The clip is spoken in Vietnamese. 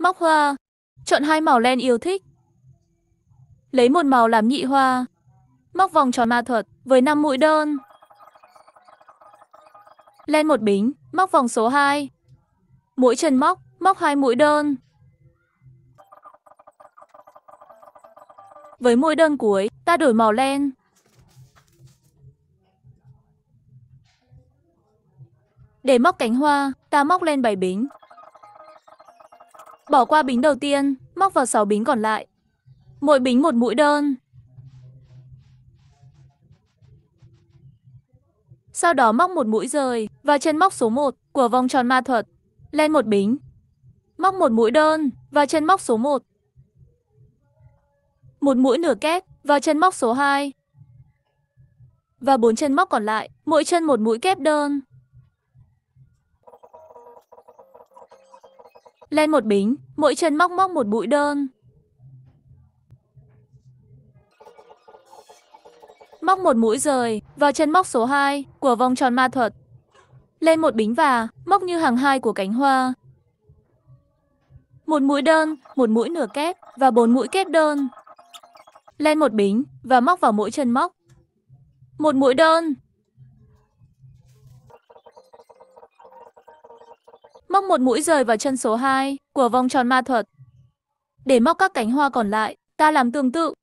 Móc hoa, chọn hai màu len yêu thích. Lấy một màu làm nhị hoa. Móc vòng tròn ma thuật với 5 mũi đơn. Len một bính, móc vòng số 2. Mũi chân móc, móc hai mũi đơn. Với mũi đơn cuối, ta đổi màu len. Để móc cánh hoa, ta móc lên 7 bính, Bỏ qua bính đầu tiên, móc vào 6 bính còn lại. Mỗi bính một mũi đơn. Sau đó móc một mũi rời vào chân móc số 1 của vòng tròn ma thuật. Lên một bính. Móc một mũi đơn vào chân móc số 1. Một mũi nửa kép vào chân móc số 2. Và bốn chân móc còn lại, mỗi chân một mũi kép đơn. Lên một bính, mỗi chân móc móc một bụi đơn. Móc một mũi rời, vào chân móc số 2 của vòng tròn ma thuật. Lên một bính và móc như hàng hai của cánh hoa. Một mũi đơn, một mũi nửa kép và bốn mũi kép đơn. Lên một bính và móc vào mỗi chân móc. Một mũi đơn, móc một mũi rời vào chân số 2 của vòng tròn ma thuật. Để móc các cánh hoa còn lại, ta làm tương tự,